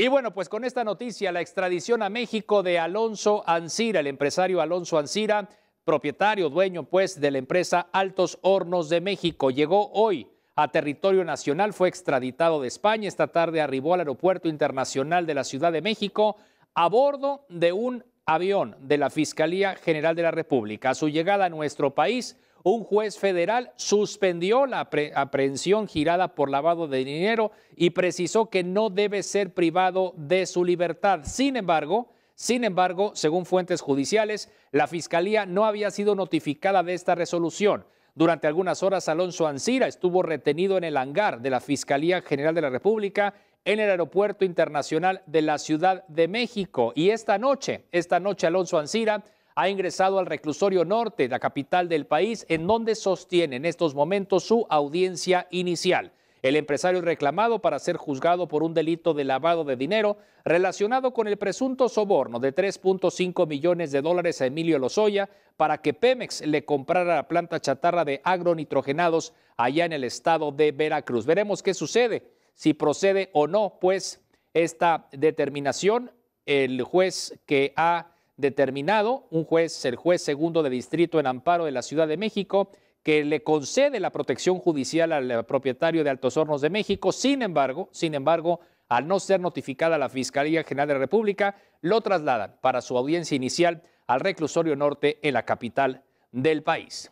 Y bueno, pues con esta noticia, la extradición a México de Alonso Ancira, el empresario Alonso Ancira, propietario, dueño pues de la empresa Altos Hornos de México, llegó hoy a territorio nacional, fue extraditado de España, esta tarde arribó al Aeropuerto Internacional de la Ciudad de México a bordo de un avión de la Fiscalía General de la República. A su llegada a nuestro país, un juez federal suspendió la aprehensión girada por lavado de dinero y precisó que no debe ser privado de su libertad. Sin embargo, sin embargo, según fuentes judiciales, la fiscalía no había sido notificada de esta resolución. Durante algunas horas, Alonso Ancira estuvo retenido en el hangar de la Fiscalía General de la República en el Aeropuerto Internacional de la Ciudad de México. Y esta noche, esta noche, Alonso Ancira ha ingresado al reclusorio norte, la capital del país, en donde sostiene en estos momentos su audiencia inicial. El empresario reclamado para ser juzgado por un delito de lavado de dinero relacionado con el presunto soborno de 3.5 millones de dólares a Emilio Lozoya para que Pemex le comprara la planta chatarra de agronitrogenados allá en el estado de Veracruz. Veremos qué sucede, si procede o no, pues esta determinación, el juez que ha determinado, un juez, el juez segundo de distrito en amparo de la Ciudad de México, que le concede la protección judicial al eh, propietario de Altos Hornos de México. Sin embargo, sin embargo, al no ser notificada la Fiscalía General de la República, lo trasladan para su audiencia inicial al reclusorio norte en la capital del país.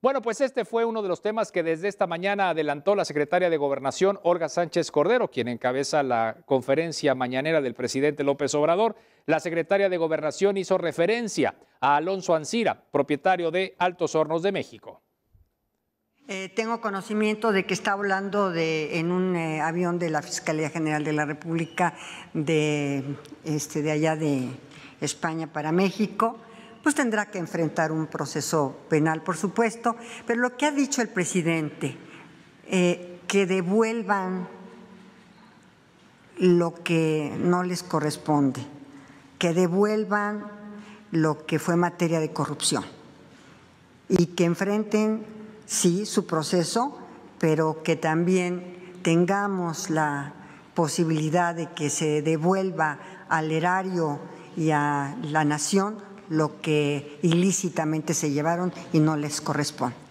Bueno, pues este fue uno de los temas que desde esta mañana adelantó la secretaria de Gobernación, Olga Sánchez Cordero, quien encabeza la conferencia mañanera del presidente López Obrador. La secretaria de Gobernación hizo referencia a Alonso Ancira, propietario de Altos Hornos de México. Eh, tengo conocimiento de que está hablando de, en un eh, avión de la Fiscalía General de la República de este, allá de España para México pues tendrá que enfrentar un proceso penal, por supuesto, pero lo que ha dicho el presidente, eh, que devuelvan lo que no les corresponde, que devuelvan lo que fue materia de corrupción y que enfrenten, sí, su proceso, pero que también tengamos la posibilidad de que se devuelva al erario y a la nación lo que ilícitamente se llevaron y no les corresponde.